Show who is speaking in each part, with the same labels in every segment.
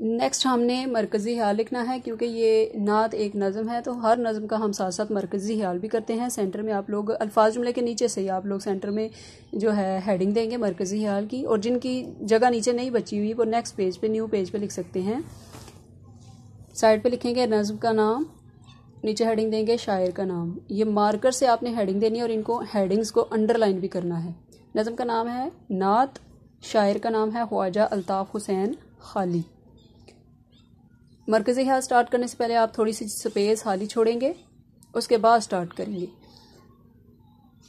Speaker 1: next हमने मरकज़ी ख्याल लिखना है क्योंकि ये नात एक नज़म है तो हर नज़म का हम साथ साथ मरकज़ी ख्याल भी करते हैं सेंटर में आप लोग अल्फाज जुमले के नीचे से ही आप लोग सेंटर में जो है हेडिंग देंगे मरकज़ी ख्याल की और जिनकी जगह नीचे नहीं बची हुई वो नेक्स्ट पेज पे न्यू पेज पे लिख सकते हैं साइड पे लिखेंगे नज़म का नाम नीचे हेडिंग देंगे शायर का नाम ये मार्कर से आपने हेडिंग देनी है और इनको हेडिंग्स को अंडरलाइन भी करना है नज़म का नाम है नात शायर का नाम है ख्वाजा अलताफ़ हुसैन खाली मरकज़ी हाथ स्टार्ट करने से पहले आप थोड़ी सी स्पेस खाली छोड़ेंगे उसके बाद स्टार्ट करेंगे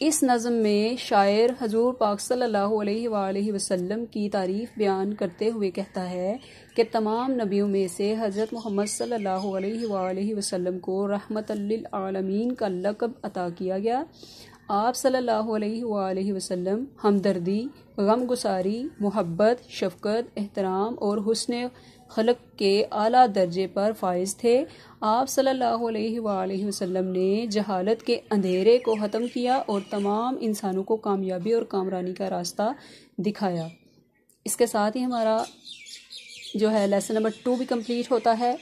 Speaker 1: इस नज़म में शायर हजूर पाक सल्लल्लाहु अलैहि वसल्लम की तारीफ़ बयान करते हुए कहता है कि तमाम नबियों में से हज़रत मोहम्मद सल्लल्लाहु अलैहि वसल्लम को रहमत आलमीन का लकब अता किया गया आप सल्लल्लाहु अलैहि वसल्लम हमदर्दी गम गुसारी मोहब्बत शफकत एहतराम और हुसन खलक के अला दर्जे पर फायज थे आप सल्लल्लाहु अलैहि वसल्लम ने जहालत के अंधेरे को ख़त्म किया और तमाम इंसानों को कामयाबी और कामरानी का रास्ता दिखाया इसके साथ ही हमारा जो है लेसन नंबर टू भी कंप्लीट होता है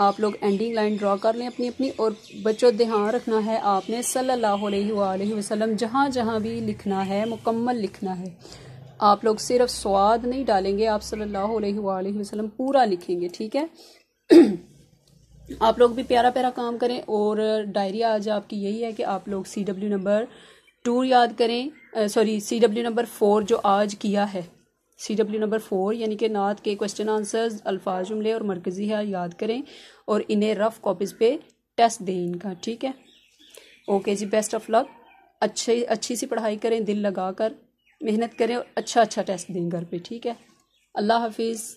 Speaker 1: आप लोग एंडिंग लाइन ड्रा कर लें अपनी अपनी और बच्चों ध्यान रखना है आपने सल्लल्लाहु अलैहि वसल्लम जहाँ जहाँ भी लिखना है मुकम्मल लिखना है आप लोग सिर्फ स्वाद नहीं डालेंगे आप सल्लल्लाहु अलैहि वसल्लम पूरा लिखेंगे ठीक है आप लोग भी प्यारा प्यारा काम करें और डायरी आज आपकी यही है कि आप लोग सी डब्ल्यू नंबर टू याद करें sorry C W number four जो आज किया है सी डब्ल्यू नंबर फोर यानी कि नात के क्वेश्चन आंसर्स अल्फाज जुमले और मरकज़ी है याद करें और इन्हें रफ़ कॉपीज़ पे टेस्ट दें इनका ठीक है ओके जी बेस्ट ऑफ लक अच्छे अच्छी सी पढ़ाई करें दिल लगा कर मेहनत करें और अच्छा अच्छा टेस्ट दें घर पे ठीक है अल्लाह हाफिज़